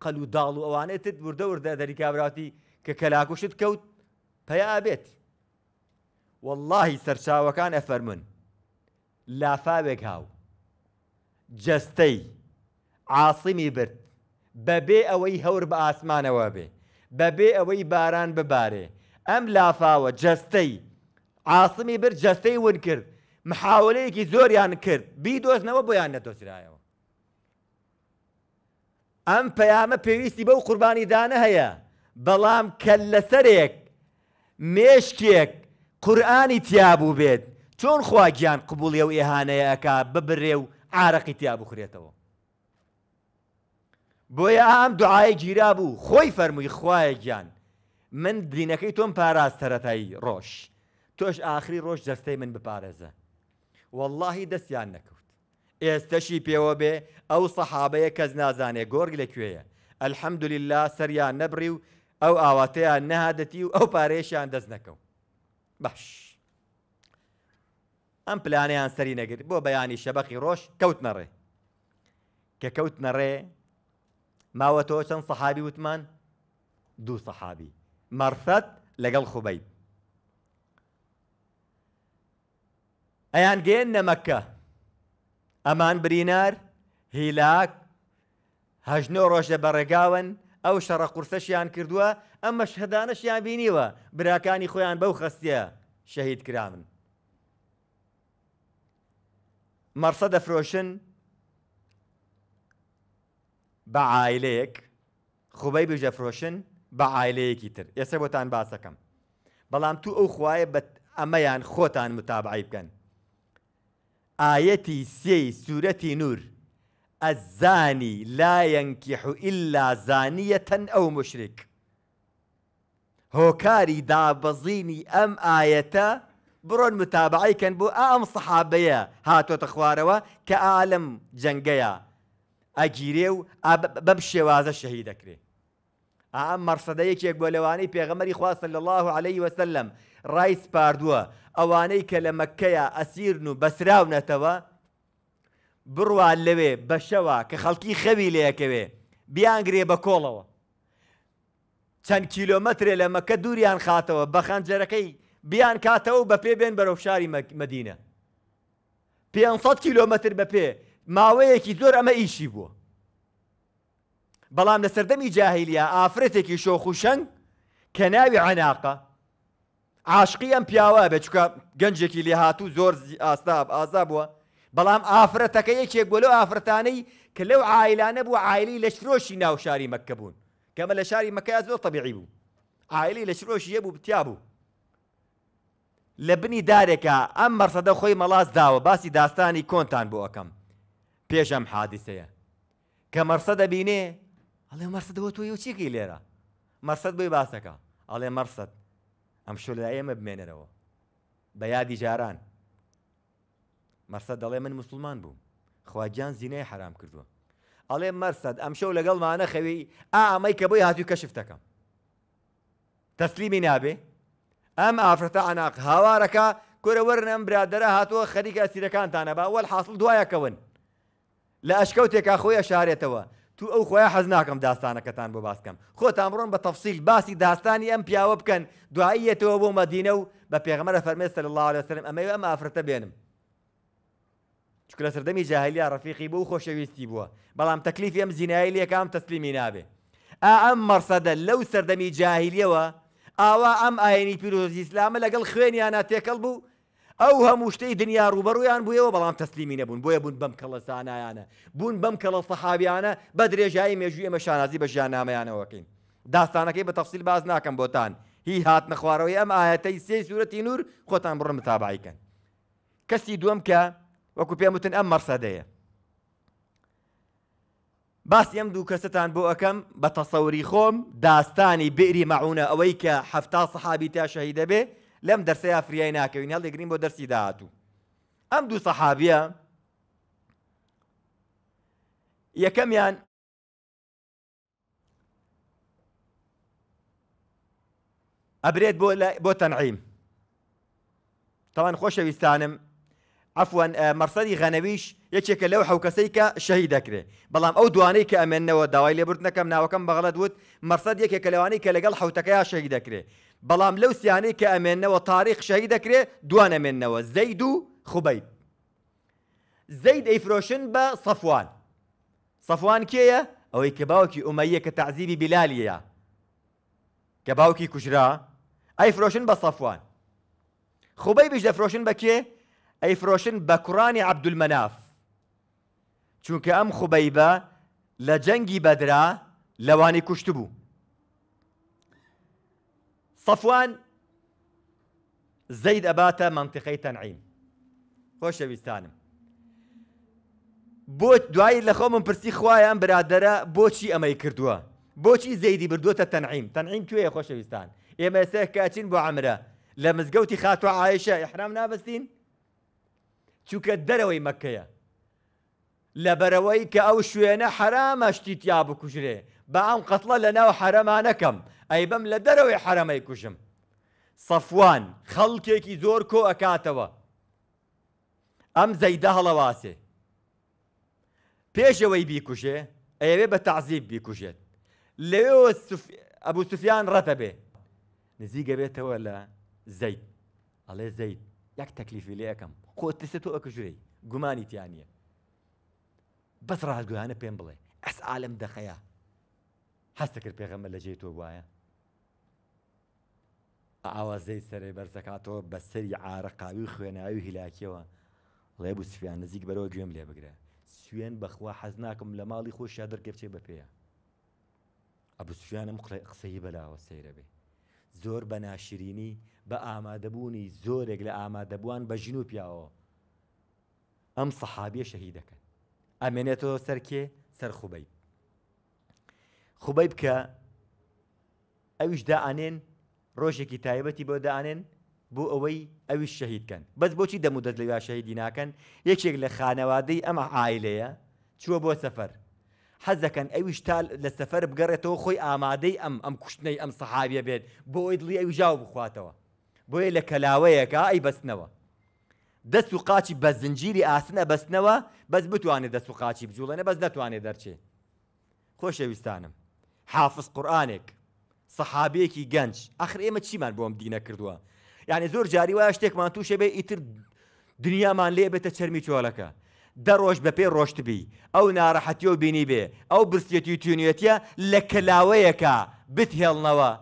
قەل و داڵ و ئەوانێتت وردەوردە دەریکاوراتی کە کەلاکوشت کەوت پیا بێت واللهی سەرچاوەکان ئەفەرمون لافاوێک هاو جەستەی عاصمی برد بەبێ ئەوەی هەور بە ئاسمانەوە بێ بەبێ ئەوەی باران ببارێ ئەم لافاوە جەستەی عاصمی بر جەستەی ون کرد محاولەیەکی زۆریان کرد بی دۆستنەوە بۆیان نەتۆسرایەوە ئەم پەیامە پێویستی بەو قوربانی دانە هەیە بەڵام کە لەسەرێک مێشکێک قورآانی تیابوو بێت چۆن خواگیان قبولی و ئێهانەیەەکە ببرێ و عراقی تیا بخورێتەوە بۆیە ئام دوعای گیرا بوو خۆی فەرمووی خوایە گیان من دینەکەی تۆم پاراستەرەتایی ڕۆژ تۆش ئاخری ڕۆژ دەستەی من بپارێزە واللهی دەستیان نەکە ئێستەشی پێوە بێ ئەو سەحابەیە کەس نازانێ گۆرگ لەکوێیە ئەلحەمدوللا سەریان نەبری و ئەو ئاواتەیان نەهادەتی و ئەو پارێشیان دەست نەکەو باش ئەم پلانیان سەری نەگر بۆ بەیانی شەبەقی ڕۆژ کەوت نەڕێ کە کەوت نەڕێ ماوە تۆ چەند سەحابی وتمان دوو سەحابی مەرفەت لەگەڵ خوبەی ئەیان گەێن نەمەکە ئەمان برینار هیلاک هەژنۆ ڕۆژە بەڕێگاون ئەو شەڕە قورسەشیان کردووە ئەمە شهدانەشیان بینیوە براکانی خۆیان بەو خستە شەهید کرامن. مەرسە دەفرۆشن بە عیلەیەک خوبەی بژەفرۆشن بە عیلەیەکی تر ئێستا بۆتان باسەکەم بەڵام تو ئەو خوایە بە ئەمەیان خۆتان متابعی بکەن ئاەتی سێ سوورەتی نور ئەزانی لایەنکیح ئللا زانیەتەن ئەو مشرک هۆکاری دابەزینی ئەم ئاەتە بڕۆن متابعیکەن بۆ ئەم سەحابەیە هاتۆتە خوارەوە کە ئالم جەنگەیە ئەگیرێ و بەم شێوازە شەهی دەکرێت ئەم مەرسەدەیەکێک بۆ لەوانەی پێغەمەری خواستە لە الله عليه وسلم ڕایس پاردووە ئەوانەی کە لە مەکەیە ئەسیرن و بەسراونەتەوە بڕوان لەوێ بەشەوە کە خەڵکی خەوی لەیەکەوێ بیانگرێ بە کۆڵەوە چەند کیلۆمەترێ لە مەکە دووریان خاتەوە بە خەنجەرەکەی بیان کاتەوە بە پێ بێن بەرەو شاری مدینە 500 کیلۆمەتر بە پێ ماوەیەکی زۆر ئەمە ئیشی بووە بەڵام لە سەردەمی جاهیلیا ئافرەتێکی شۆخ و شەنگ کە ناوی عناقە عاشقی ئەم پیاوە بێ چکە گەنجێکی لێ هاتوو زۆر ئاستاب ئازا بووە بەڵام ئافرەتەکە یەکێک بۆ لەو ئافرەتانەی کە لەو عیلانە بوو عیلی لە شرۆشی ناو شاری مەکە بوون کەمە لە شاری مەکە زۆر طبیعی بوو عیلی لە شرۆشی یەبوو بتیا بوو لە بنی دارێکە ئەم مەرسەدە خۆی مەلاز داوە باسی داستانی کۆنتان بۆ ئەەکەم پێش ئەم حادیسەیە کە مەرسە دەبینێ ئەڵێ مەرسەدەوە تۆ و چێکی لێرە مەرسەد بۆی باسەکە ئەڵێ مەرسەد ئەم شۆ لە ئێمە بمێنەرەوە بە یادی جاران مەرسە دەڵێ من مسلمان بووم خواگیان زینەی حرام کردووە ئەڵێ مەرسەد ئەم شەو لەگەڵمانە خەوی ئامەی کە بۆی هاتووی کەشف دەکەم تەسلیمی نابێ ئەم ئافرەتە ئەناق هاوارەکە کورەوەرنم برادرە هاتووە خەریکە ئەسیرەکانتانە بە وەل حاصل دوایەکەون لە ئەشکەوتێکا خۆی ئەشارێتەوە تو ئەو خۆیان حەز ناکەم داستانەکەتان بۆ باسکەم خۆتان بڕۆن بە تەفسیل باسی داستانی ئەم پیاوە بکەن دواییەتەوە بۆ مەدینە و بە پێغمەرە فەرمێستە لە الله لەسرم ئەمەی ئەم ئافرەتە بێنم چک لە سەردەمی جاهلیا ڕفیقی بۆ خۆشەویستی بووە بەڵام تەکلیفی ئەم زینایی لەکەم تەسلیمی نابێ ئا ئەم مەرسەدە لەو سەردەمی جاهلیەوە ئاوا ئەم ئاینی پیرۆزی ئیسلامە لەگەڵ خوێنیانە تێکەڵ بوو ئەو هەموو شتەی دنیا ڕوبەڕویان بوویەوە بەڵام تەسلیمی نەبوون بۆیە بوون بەم کەڵە زانایانە بوون بەم کەڵە سەحابیانە بە درێژایی مێژووی ئەمە شانازی بە ژیانامەیانەوەکەین داستانەکەی بە تەفسیل باز ناکەم بۆتان هی هات نەخواارەوەی ئەم ئاەتەی سێ سوورەتی نور خۆتان بڕم تابایکەن کەسی دووەم کە وەکو پێم وتن ئەم مەرسەدەیە باسی ئەم دوو کەستان بۆ ئەەکەم بە تەسەوری خۆم داستانی بئری مەعونە ئەوەی کە هەفتا سەحابی تا شەهیدەبێ لەم دەرسەیە فریای ناکەوین هەڵ دەگرین بۆ دەرسی داهاتوو ئەم دوو سەحابیە یەکەمیان ئەبرێت بۆ بۆ تەنعیم تاوان خۆشەویستانم ئەفوان مەرسەدی غەنەویش یەکێکە لەو حوکەسەی کە شەهی دەکرێت بەڵام ئەو دوانەی کە ئەمێنەوە داوای لێبرد نەکەم ناوەکەم بەغڵەت وت مەرسەد یەکێکە لەوانەی کە لەگەڵ حوتەکەی شەهی دەکرێت بەڵام لەو سیانەی کە ئەمێنەوە تاریخ شەهی دەکرێت دوان ئەمێنەوە زەید و خوبەی زەید ئەیفرۆشن بە سەفوان سەفوان کێیە ئەوەی کە باوکی ئومەیە کە تعزیبی بیلالیە کە باوکی کوژرا ئەیفرۆشن بە سەفوان خوبەی بش دەفرۆشن بە کێ ئەیفرۆشن بە کوڕانی عەبدولمەناف چونکە ئەم خوبەیبە لە جەنگی بەدرا لەوانی کوشت بوو سەفوان زەید ئەباتە منتیقەی تەنعیم خۆشەویستانم بۆ دوایی لە خۆ من پرسی خوایان برادەرە بۆچی ئەمەی کردووە بۆچی زەیدی بردووەتە تەنعیم تەنعیم کوێیە خۆشەویستان ئێمە سێ کاچین بۆ عمرە لە مزگەوتی خاتوە ئاعیشە ئەحرام نابستین چووکە دەرەوەی مەکەیە لە بەرەوەی کە ئەو شوێنە حرامە شتیتیا بکوژرێ بە ئەم قەتڵە لە ناو حرەمانەکەم ئەی بەم لە دەرەوەی حرەمەی کوژم سەفوان خەڵکێکی زۆر کۆ ئەکاتەوە ئەم زەیدە هەڵەواسێ پێشەوەی بیکوژێ ئەیەوێ بە تەعزیب بیکوژێت لەوێەوە ئەبوو سوفیان ڕەتە بێ نزیگە بێتەوە لە زەید ئەڵێ زەید یەک تەکلیفی لێ یەکەم خۆت تسە تۆ ئەکوژرەی گومانی تیانە بەس ڕازگویانە پێم بڵێ ئەس عالم دەخەیە هەستە کرد پێغەمە لە جێ تۆ ئاوازەی سەری بەرزەکاتەوە بە سەری عراقاوی و خوێناوی هیلاکیەوە ڵێ بوو سفیان نزیک بەرەوە گوێم لێ بگرە سوێن بەخوا حەز ناکەم لە ماڵی خۆشیا دەرگەبچێ بە پێەیە ئەبسویانم قسەی بەلاوە سەیرە بێ زۆر بە ناشرینی بە ئامادەبوونی زۆرێک لە ئامادەبووان بە ژین و پیاوە ئەم سەحابیە شەهی دەکەن ئەمێنێتەوە سەرکێ سەر خوبەی خوبەی بکە ئەویشدا ئەنێن ڕۆژێکی تایبەتی بۆ دانێن بۆ ئەوەی ئەوی شەهیدکەن بەس بۆچی دەمودەت لەوا شەهیدی ناکەن یەکێک لە خانەوادەی ئەمە عیلەیە چووە بۆ سەفەر حەزەکەن ئەویش تا لە سەفەر بگەڕێتەوە خۆی ئامادەی ئەم ئەم کوشتنەی ئەم سەحابە بێت بۆ ئەوی دڵی ئەوی ژاو بخواتەوە بۆیە لە کەلاوەیەکە ئەی بەستنەوە دەست و قاچی بە زنجیری ئاسنە بەستنەوە بەس بتوانێت دەست و قاچی بجوڵێنە بەس دەتوانێت دەرچێت خۆشەویستانم حافظ قورآانێک سەحابەیەکی گەنج ئەخر ئێمە چیمان بۆم دینە کردووە یعنی زۆر جاری وایە شتێکمان تووشە بێ ئیتر دنیامان لێ بێتە چەرمی چۆلەکە دە ڕۆژ بە پێ ڕۆشتبی ئەو ناڕەحەتی و بینی بێ ئەو برسێتی تونیەتە لە کەلاوەیەکە بتهێڵنەوە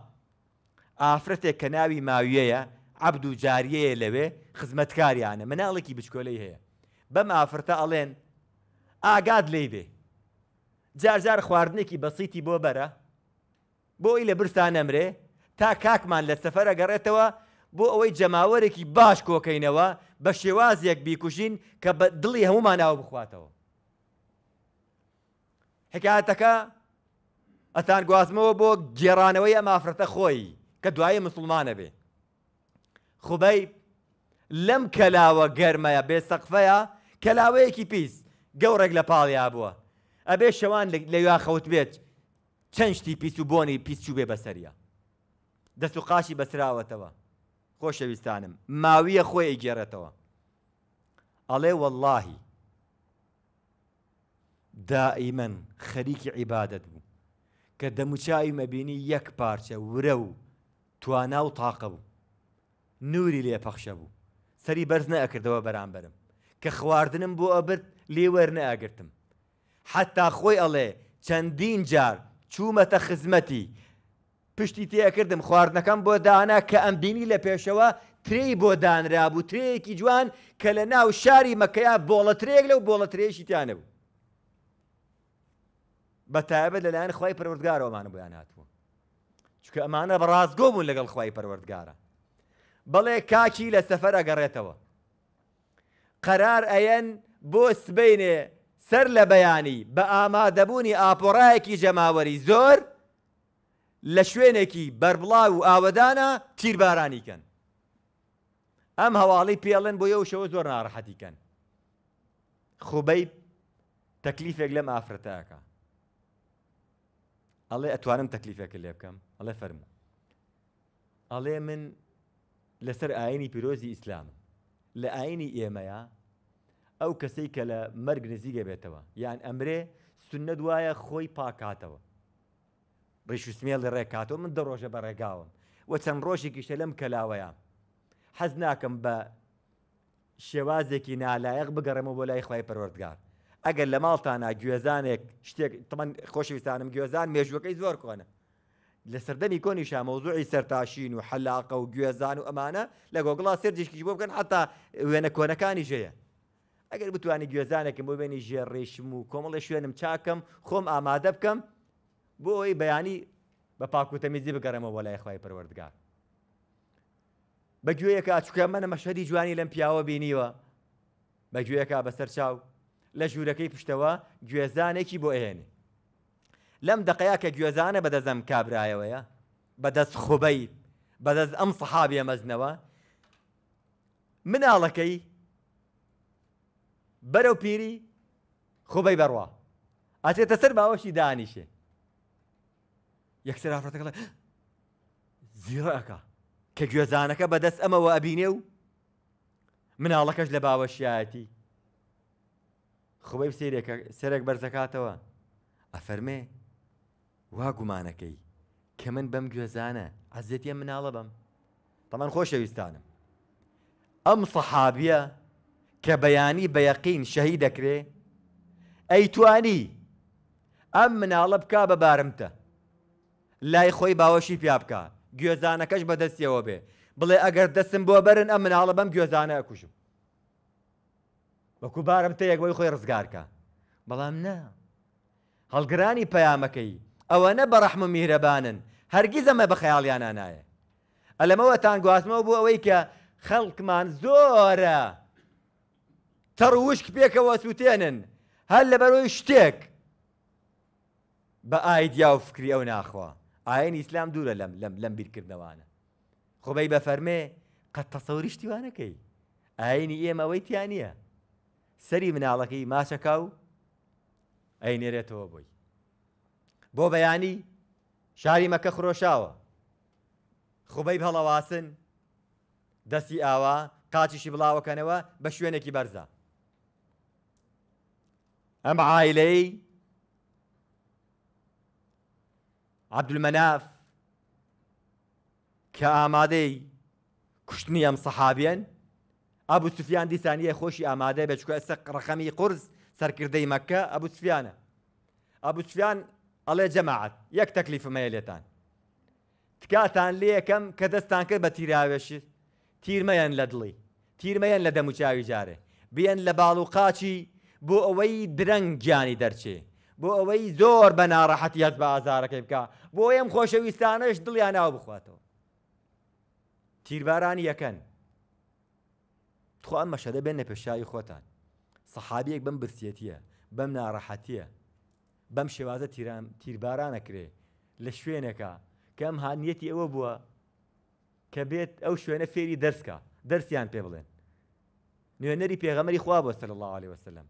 ئافرەتێک کە ناوی ماویەیە عبد و جاریەیە لەوێ خزمەتکاریانە مناڵێکی بچکۆلەی هەیە بەم ئافرەتە ئەڵێن ئاگاد لێ بێ جارجار خواردنێکی بەسییتی بۆ بەرە بۆی لە برسان ئەمرێ تا کاکمان لە سەفەرە گەڕێتەوە بۆ ئەوەی جەماوەرێکی باش کۆکەینەوە بە شێوازیەک بیکوژین کە بە دڵی هەموماناوە بخواتەوە. حکاتەکە ئەتان گوازمەوە بۆ گێڕانەوەی ئەمافرەتە خۆی کە دوایە مسلمانە بێ. خوبەی لەم کەلاوە گەرمەیە بێ سەقفەیە کەلاوەیەکی پیس گەورێک لە پاڵیا بووە. ئەبێ شەوان لەوا خەوت بێت چەند شتی پیس و بۆنی پیسچوو بێ بەسەریە دەست و قاشی بەسراوەتەوە خۆشەویستانم ماویە خۆی ئەیگێڕێتەوە ئەڵێ واللهی دائیمەن خەریکی عیبادت بوو کە دەموچاوی مەبینی یەک پارچە ورە و توانا و تاقە بوو نوری لێپەخشە بوو سەری بەرز نەکردەوە بەرامبەرم کە خواردنم بۆ ئەبرد لێوەر نەئگرتم حتا خۆی ئەڵێ چەندین جار چوومەتە خزمەتی پشتی تێکردم خواردنەکەم بۆ دانا کە ئەم بینی لە پێشەوە تری بۆ دانرابوو ترەیەکی جوان کە لە ناو شاری مەکەیا بۆڵە ترێک لەو بۆڵە ترێشی تیانەبوو بە تایبەت لەلایەن خی پەروەردگارەوەمانە بۆیان هاتبوو چکە ئەمانە بە ڕازگۆ بوون لەگەڵ خی پەروەردگارە بەڵێ کاکی لە سەفەر ئەگەڕێتەوە قەرار ئەەن بۆ سبینێ سەر لە بەیانی بە ئامادەبوونی ئاپۆڕایەکی جەماوەری زۆر لە شوێنێکی بربڵاو و ئاوەدانە تیربارانیکەن ئەم هەواڵی پێڵێن بۆ یەو شەوە زۆر ناڕەحەتیکەن خوبەی تەکلیفێک لەم ئافرەتەکە ئەڵێ ئەتوانم تەکلیفێکە لێ بکەم ئەڵێ فەرمو ئەڵێ من لەسەر ئاینی پیرۆزی ئیسلام لە ئاینی ئێمەیە ئەو کەسەی کە لە مەرگ نزیگە بێتەوە یان ئەمرێ سنە دوایە خۆی پاکاتەوە ڕیشوسمێ لە ڕێکاتەوە من دەڕۆژە بە ڕێگاوم وە چەند ڕۆژێکیشتە لەم کەلاوەیە حەز ناکەم بە شێوازێکی نالایەق بگەڕمە بۆ لای خی پەروەردگار ئەگەر لە ماڵتانە گوێزانێک شتێک تەمەەن خۆشویستانم گوێزان مێژوەکەی زۆر کۆنە لە سەردەمی کۆنی شامەوزوعی سەرتاشین و حەلاقە و گوێزان و ئەمانە لە گۆگڵا سێرجشکی بۆ بکەن حتا وێنە کۆنەکانی ژەیە ئەگەر بتوانانی گوێزانێکم بۆ بێنی ژێڕێشم و کۆمەڵی شوێنم چاکەم خۆم ئامادە بکەم بۆ ئەوی بەیانی بە پاکوتەمیزی بگەڕمەوە لای خخوای پروەردگار. بەگوێیەکە چکە منە مەشەری جوانی لەم پیاوە بینیوە بەگوێیەکە بەسەر چاو لە ژوورەکەی پشتەوە گوێزانێکی بۆ ئێنێ. لەم دقەیە کە گوێزانە بەدەزەم کابرایەوەیە بەدەست خوبەی بەدەست ئەم سەحابیە مەزنەوە مناڵەکەی بەرەو پیری خۆبەی بڕوا ئاچێتە سەر باوەشی دانیشێ یەکسەر ئافرەتەکە زیڕەکە کە گوێزانەکە بەدەست ئەمەوە ئەبینێ و مناڵەکەش لە باوەشیایەتی خبەی سیرێکە سەرێک بەرزەکاتەوە ئەفەرمێ وا گومانەکەی کە من بەم گوێزانە عزیەتە مناڵە بم تەمان خۆشەویستانم ئەم سەحابە کە بەیانی بە یەقین شەهی دەکرێ ئەی توانی ئەم مناڵە بک بە بارمتە لای خۆی باوەشی پیا بکە گوێزانەکەش بەدەستیەوە بێ بڵێ ئەگەر دەستم بۆ بەرن ئەم مناڵە بەم گوێزانە ئەکوژم وەکو بارمتە یەکەوەی خۆی ڕزگارکە بەڵام نا هەڵگرانی پەیامەکەی ئەوە نە بەڕەحم و میرەبانن هەرگیز ئەمە بە خەیاڵیانە نایە ئەلەمەوە تان گواستمەوە بۆ ئەوەی کە خەڵکمان زۆرە تەڕوشک پێکەوە سووتێنن هەر لە بەرۆی شتێک بە ئایدیا و فکری ئەو ناخوا ئاین ئیسلام دوورە لەم لەم لەم بیرکردنەوانە خۆبەی بە فەرمێ قەت تەسەوریشتی وانەکەی ئاینی ئێمەوەی تیان نییە سەری مناڵەکەی ماچەکە و ئەینێرێتەوە بووی بۆ بەیانی شاری مەکە خرۆشاوە خوبەی هەڵەواسن دەستی ئاوا قاچیشی بڵاوەکەنەوە بە شوێنێکی بەرزە ئەم عائلەی عەبدولمەناف کە ئامادەی کوشتنی ئەم سەحابێن ئەبوو سوفیان دیسانیە خۆشی ئامادە بچکە ئەسە ڕقەمی قرس سەرکردەی مەکە ئەبوو سوفیانە ئەبوو سوفیان ئەڵێ جەماعەت یەک تەکلیفمەیە لێتان تکاتان لێ یەکەم کە دەستان کرد بە تیراوێشی تیرمەیان لە دڵی تیرمەیەن لە دەموچاوی جارێ بیەن لە باڵ و قاچی بۆ ئەوەی درەنگ گیانی دەرچێ بۆ ئەوەی زۆر بە ناڕەحەتی هەست بە ئازارەکەی بکە بۆ ئەم خۆشەویستانش دڵیان ناو بخواتەوە تیربارانی یەکەن خۆم مەشەدە بێنە پێشایی خۆتان سەحابیەک بەم برسیەتیە بەم ناڕەحەتیە بەم شێوازە تیربارانەکرێ لە شوێنێکە کەم هاانیەتی ئەوە بووە کە بێت ئەو شوێنە فێری دەرسکە دەرسیان پێ بڵێن نوێنەری پێغەمەری خوا بۆ سەر الله عليه وسلم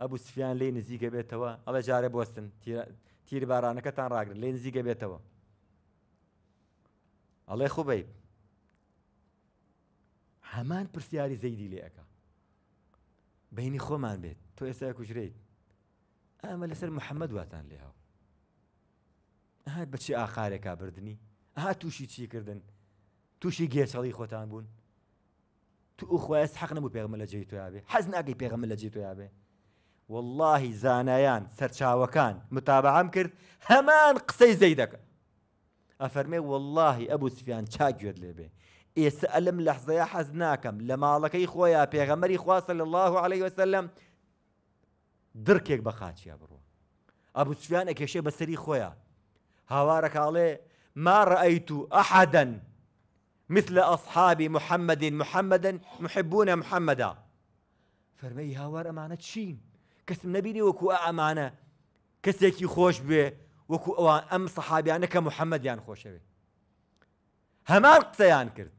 ئەبوو سفیان لێ نزیکە بێتەوە ئەڵە جارە بستن تیر بارانەکەتان ڕاگرن لێ نزیکە بێتەوە ئەڵێ خوبەی هەمان پرسیاری زەیدی لێەکە بینی خۆمان بێت تۆ ئێستا کوژریت ئەمە لەسەر محەممەد واتان لێ هاو هاات بەچی ئاخارێکا بردننی ئەها تووشی چیکردن تووشی گێچەڵی خۆتان بوون تو ئوخوایست حەق نەبوو پێغمە لە جێی تۆیاابێ حەز ناگەی پێغمە لە جێ تۆیاابێ والله زانيان سەرچاوەکان متابعام کرد همان قسەی زيدك أفرمي والله أبو سفيان سفیان چاگوێت لێبێ ئێستا لحظة يا حزناكم لما لە خويا خۆیان پێغەمەری صلى الله عليه وسلم درکێک يا برو أبو سفيان سفیان بسري خويا هوارك عليه ما رأيت أحدا مثل أصحاب محمد محمدا محبون محمدا فرمي هاوار أمانة شين کەسم نەبینی وەکو ئەمانە کەسێکی خۆش بێ وەکو ئەوان ئەم سەحابیانە کە محەممەدیان خۆشەوێ هەمان قسەیان کرد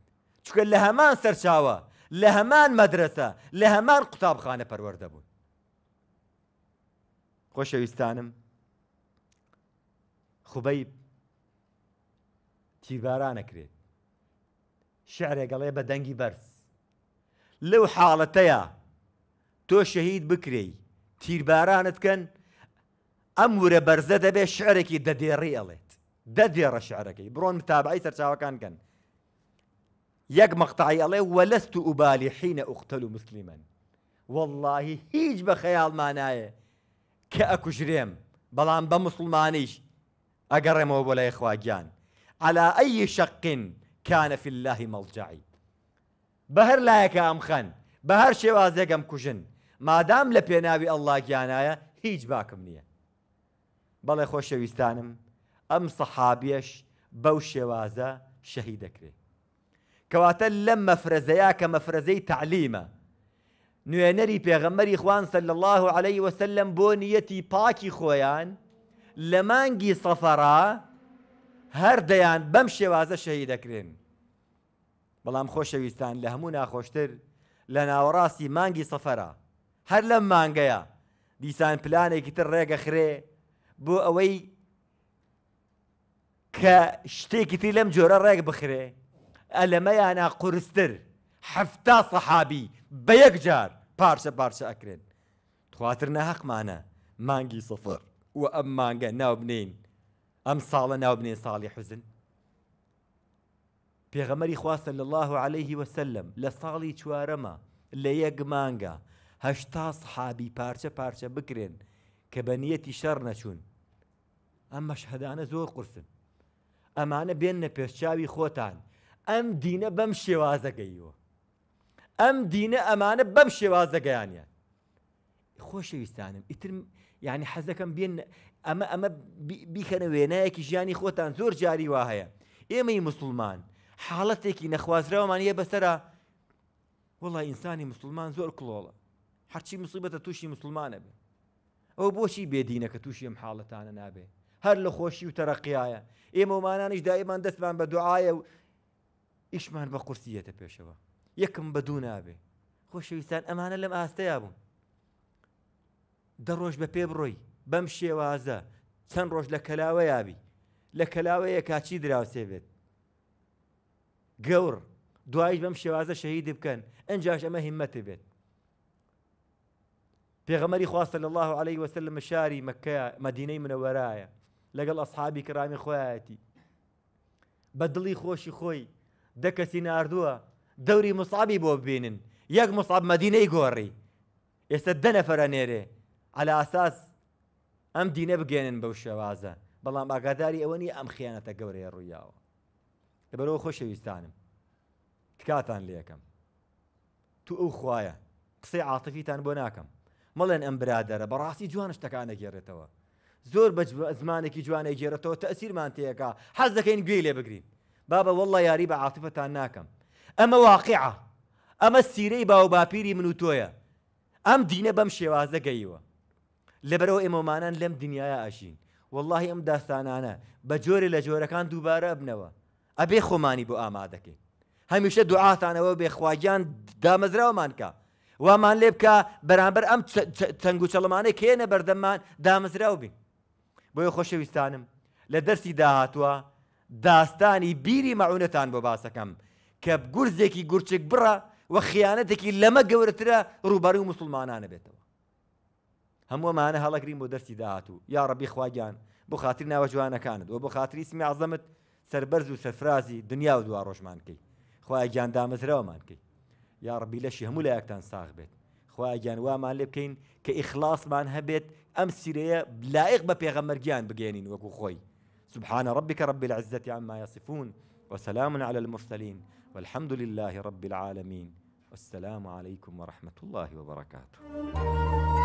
چکە لە هەمان سەرچاوە لە هەمان مەدرسە لە هەمان قوتابخانە پەروەەردەبوون خۆشەویستانم خوبەی تیبارانەکرێت شعرێگەڵێ بە دەنگی بەرز لەو حاڵەتەیە تۆ شەهید بکرێی تیربارانت بارانت ئەم ورە بەرزە دەبێت شعرێکی دەدێڕی ئەڵێت دەدێڕە شعرەکەی بڕۆن تابعی سەرچاوەکان کەن یەک مەقطعی ئەڵێ وەلەست و ئوبالی حینە ئوختەل و مسللیمەن واللهی هیچ بە خەیاڵمانایە که ئەکوژرێم بەڵام بە مسلمانیش ئەگەڕێمەوە بۆ لای على أي شق كان في الله ملجعي بهر لا يكام خن بهر ام كجن مادام لە پێناوی ئەلله گیانایە هیچ باکم نییە بەڵێ خۆشەویستانم ئەم سەحابیەش بەو شێوازە شەهی دەکرێت کەواتە لەم مەفرەزەیە کە مەفرەزەی تعلیمە نوێنەری پێغەمەری خوان سەل الله عليه وسلم بۆ نیەتی پاکی خۆیان لە مانگی سەفەرا هەردەیان بەم شێوازە شەهی دەکرێن بەڵام خۆشەویستان لە هەموو ناخۆشتر لە ناوەڕاستی مانگی سەفەرە هەر لەم مانگەیە دیسان پلانێکی تر ڕێگەخرێ بۆ ئەوەی کە شتێکی تری لەم جۆرە ڕێک بخرێ ئەلەمەیانە قورستر حفتا سەحابی بە یەک جار پارچە پارچە ئەکرێن خواتر نەحقمانە مانگی سفر و ئەم مانگە ناو بنین ئەم ساڵە ناو بنین ساڵی حزن پێغەمەری خواستن لە الله عليه وسلم لە ساڵی چوارەمە لە یەک مانگە هەشتا حابی پارچە پارچە بکرێن کە بە نیەتی شەر نەچوون ئەم مەشهدانە زۆر قرسن ئەمانە بێنە پێشچاوی خۆتان ئەم دینە بەم شێوازەگەیەوە ئەم دینە ئەمانە بەم شێوازەگەیانە خۆشەویستانم ئیتر یعنی حەزەکەم بێن ئەمە ئەمە بیکەنە وێنایەکی ژیانی خۆتان زۆر جاری وا هەیە ئێمەی مسلمان حاڵەتێکی نەخوازراوەمان یە بەسرە وڵی ئینسانی مسلمان زۆر کڵۆڵە هەرچی مسیبەتە تووشی مسلمانە بێ ئەو بۆچی بێدینە کە تووشی ئەم حاڵەتانە نابێ هەر لە خۆشی و تەرەقیایە ئێمەمانانیش دایمان دەستمان بە دوعاە و ئیشمان بە قورسیەتە پێشەوە یەکم بە دوو نابێ خۆشەویستان ئەمانە لەم ئاستەیا بوون دەڕۆژ بە پێ بڕۆی بەم شێوازە چەند ڕۆژ لە کەلاوە یابی لە کەلاوەیە کاچی دراوسێ بێت گەور دوایش بەم شێوازە شەهید بکەن ئەنجاش ئەمە هیمەتی بێت في غمري خواه صلى الله عليه وسلم شاري مكة مدينة من ورايا لقل أصحابي كرامي خواتي بدلي خوشي خوي دكسي ناردوا دوري مصعبي بوبينن يق مصعب مدينة يقوري يسدنا فرانيري على أساس أم دينة بقينن بوشوازة بالله ما قداري أوني أم خيانة قوري الرياو تبرو خوشي يستانم تكاتان ليكم تو أخوايا قصي عاطفي تان مەڵێن ئەم برادەرە بەڕاستی جوان شتەکانە گێڕێتەوە زۆر بە زمانێکی جوانە گێرەتەوە تەسیرمان تەیەەکە حەز دەکەین گوێ لێ بگرین بابە وەڵی یاری بە عاتفەتان ناکەم ئەمە واقعە ئەمە سیرەی باو باپیری من و تۆیە ئەم دینە بەم شێوازە گەیوە لەبەرەوە ئێمەمانان لەم دنیاە ئاشین واللهی ئەم داستانانە بە جۆرە لە جۆرەکان دووبارە بنەوە ئەبێ خۆمانی بۆ ئامادەکەین هەمیشە دوعاتانەوە بێخواگیان دامەزراوەمانکە وامان لێ بکە بەرامبەر ئەم تەنگ و چەڵمانەی کێنە بەردەممان دامزراو بین بۆیە خۆشەویستانم لە دەرسی داهاتووە داستانی بیری مەعونەتان بۆ باسەکەم کە گورزێکی گورچێک بڕە و خیانەتێکی لەمە گەورەترە ڕووبەری و مسلمانانە بێتەوە هەمووەمانە هەڵەگرین بۆ دەستی داهاتوو یا ڕەبی خواگیان بۆ خااتری ناوە جوانەکانت و بۆ خااتری اسمی عزەمت سربەرز و سەفرازی دنیا و دوا ڕۆژمانکەی خخوای گیان دامەزرەوەمانکەی یا ڕبی لەشی هەموو لە یەکتان ساغ بێت خواگیان وامان لێ بکەین کە ئیخلاسمان هەبێت ئەم سیرەیە لایق بە جان بگەێنین وكو خوي سبحان ربك رب العزة عما يصفون وسلام على المرسلين والحمد لله رب العالمين والسلام عليكم ورحمة الله وبركاته